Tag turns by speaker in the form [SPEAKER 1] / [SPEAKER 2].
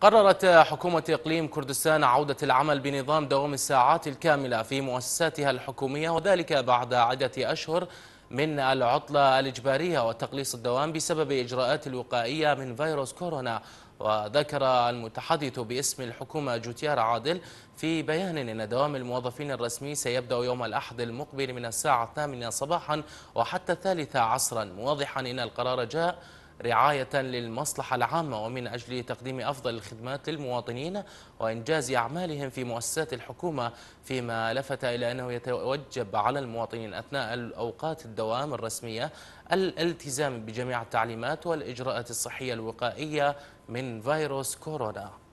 [SPEAKER 1] قررت حكومة إقليم كردستان عودة العمل بنظام دوام الساعات الكاملة في مؤسساتها الحكومية وذلك بعد عدة أشهر من العطلة الإجبارية وتقليص الدوام بسبب إجراءات الوقائية من فيروس كورونا وذكر المتحدث باسم الحكومة جوتيار عادل في بيان أن دوام الموظفين الرسمي سيبدأ يوم الأحد المقبل من الساعة الثامنة صباحا وحتى الثالثة عصرا موضحا أن القرار جاء رعاية للمصلحة العامة ومن أجل تقديم أفضل الخدمات للمواطنين وإنجاز أعمالهم في مؤسسات الحكومة فيما لفت إلى أنه يتوجب على المواطنين أثناء أوقات الدوام الرسمية الالتزام بجميع التعليمات والإجراءات الصحية الوقائية من فيروس كورونا